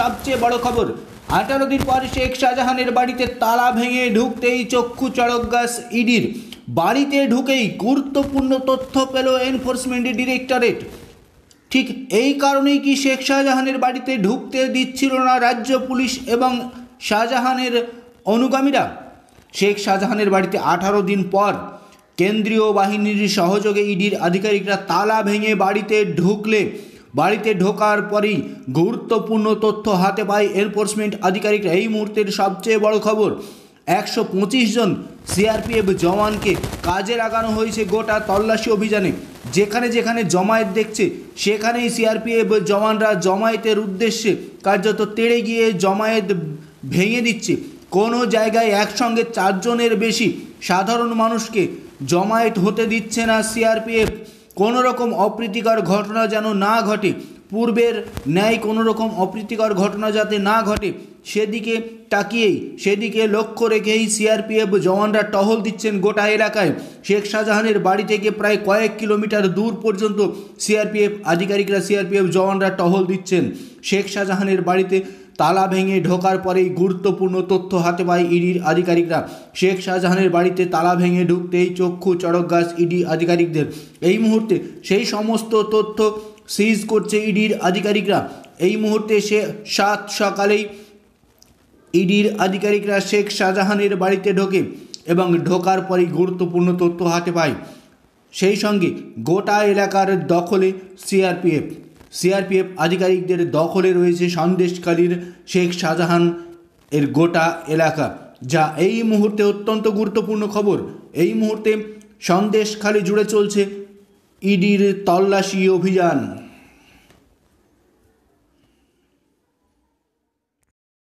সবচেয়ে বড় খবর আঠারো দিন পর শেখ শাহজাহানের বাড়িতে তালা ভেঙে ঢুকতেই চক্ষু চড়ক গাছ ইডির বাড়িতে ঢুকেই গুরুত্বপূর্ণ তথ্য পেল এনফোর্সমেন্ট ডিরেক্টরেট ঠিক এই কারণেই কি শেখ শাহজাহানের বাড়িতে ঢুকতে দিচ্ছিল না রাজ্য পুলিশ এবং শাহজাহানের অনুগামীরা শেখ শাহজাহানের বাড়িতে আঠারো দিন পর কেন্দ্রীয় বাহিনীর সহযোগে ইডির আধিকারিকরা তালা ভেঙে বাড়িতে ঢুকলে বাড়িতে ঢোকার পরেই গুরুত্বপূর্ণ তথ্য হাতে পায় এনফোর্সমেন্ট আধিকারিকরা এই মুহূর্তের সবচেয়ে বড় খবর একশো জন সিআরপিএফ জওয়ানকে কাজে লাগানো হয়েছে গোটা তল্লাশি অভিযানে যেখানে যেখানে জমায়েত দেখছে সেখানেই সিআরপিএফ জওয়ানরা জমায়েতের উদ্দেশ্যে কার্যত তেড়ে গিয়ে জমায়েত ভেঙে দিচ্ছে কোনো জায়গায় একসঙ্গে চারজনের বেশি সাধারণ মানুষকে জমায়েত হতে দিচ্ছে না সিআরপিএফ কোনো রকম অপ্রীতিকর ঘটনা যেন না ঘটে পূর্বের ন্যায় কোনো রকম অপ্রীতিকর ঘটনা যাতে না ঘটে সেদিকে তাকিয়েই সেদিকে লক্ষ্য রেখেই সিআরপিএফ জওয়ানরা টহল দিচ্ছেন গোটা এলাকায় শেখ শাহজাহানের বাড়ি থেকে প্রায় কয়েক কিলোমিটার দূর পর্যন্ত সিআরপিএফ আধিকারিকরা সিআরপিএফ জওয়ানরা টহল দিচ্ছেন শেখ শাহজাহানের বাড়িতে তালা ভেঙে ঢোকার পরেই গুরুত্বপূর্ণ তথ্য হাতে পায় ইডির আধিকারিকরা শেখ শাহজাহানের বাড়িতে তালা ভেঙে ঢুকতেই চক্ষু চড়ক গাছ ইডি আধিকারিকদের এই মুহূর্তে সেই সমস্ত তথ্য সিজ করছে ইডির আধিকারিকরা এই মুহূর্তে সে সাত সকালেই ইডির আধিকারিকরা শেখ শাহজাহানের বাড়িতে ঢোকে এবং ঢোকার পরেই গুরুত্বপূর্ণ তথ্য হাতে পায় সেই সঙ্গে গোটা এলাকার দখলে সিআরপিএফ সিআরপিএফ আধিকারিকদের দখলে রয়েছে সন্দেশকালীর শেখ শাহজাহান এর গোটা এলাকা যা এই মুহূর্তে অত্যন্ত গুরুত্বপূর্ণ খবর এই মুহূর্তে সন্দেশখালি জুড়ে চলছে ইডির তল্লাশি অভিযান